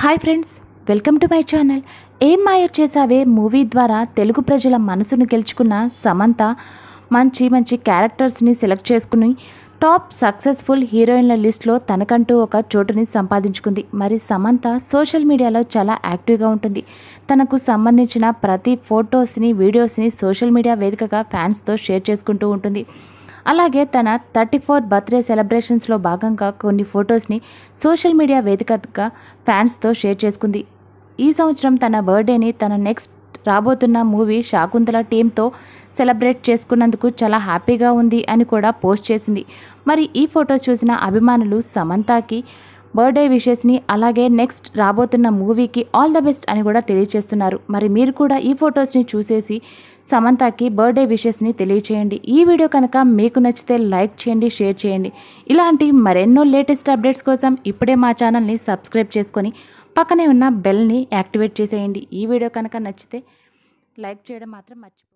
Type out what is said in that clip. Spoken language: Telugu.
hi friends welcome to my channel ఏం మాయర్ చేసావే మూవీ ద్వారా తెలుగు ప్రజల మనసును గెలుచుకున్న సమంత మంచి మంచి క్యారెక్టర్స్ని సెలెక్ట్ చేసుకుని టాప్ సక్సెస్ఫుల్ హీరోయిన్ల లిస్ట్లో తనకంటూ ఒక చోటుని సంపాదించుకుంది మరి సమంత సోషల్ మీడియాలో చాలా యాక్టివ్గా ఉంటుంది తనకు సంబంధించిన ప్రతి ఫొటోస్ని వీడియోస్ని సోషల్ మీడియా వేదికగా ఫ్యాన్స్తో షేర్ చేసుకుంటూ ఉంటుంది అలాగే తన థర్టీ ఫోర్త్ బర్త్డే సెలబ్రేషన్స్లో భాగంగా కొన్ని ఫొటోస్ని సోషల్ మీడియా వేదికగా ఫ్యాన్స్తో షేర్ చేసుకుంది ఈ సంవత్సరం తన బర్త్డేని తన నెక్స్ట్ రాబోతున్న మూవీ శాకుంతల టీంతో సెలబ్రేట్ చేసుకున్నందుకు చాలా హ్యాపీగా ఉంది అని కూడా పోస్ట్ చేసింది మరి ఈ ఫొటోస్ చూసిన అభిమానులు సమంతాకి బర్త్డే విషెస్ని అలాగే నెక్స్ట్ రాబోతున్న మూవీకి ఆల్ ద బెస్ట్ అని కూడా తెలియజేస్తున్నారు మరి మీరు కూడా ఈ ఫొటోస్ని చూసేసి సమంతకి బర్త్డే విషెస్ని తెలియచేయండి ఈ వీడియో కనుక మీకు నచ్చితే లైక్ చేయండి షేర్ చేయండి ఇలాంటి మరెన్నో లేటెస్ట్ అప్డేట్స్ కోసం ఇప్పుడే మా ఛానల్ని సబ్స్క్రైబ్ చేసుకొని పక్కనే ఉన్న బెల్ని యాక్టివేట్ చేసేయండి ఈ వీడియో కనుక నచ్చితే లైక్ చేయడం మాత్రం మర్చిపో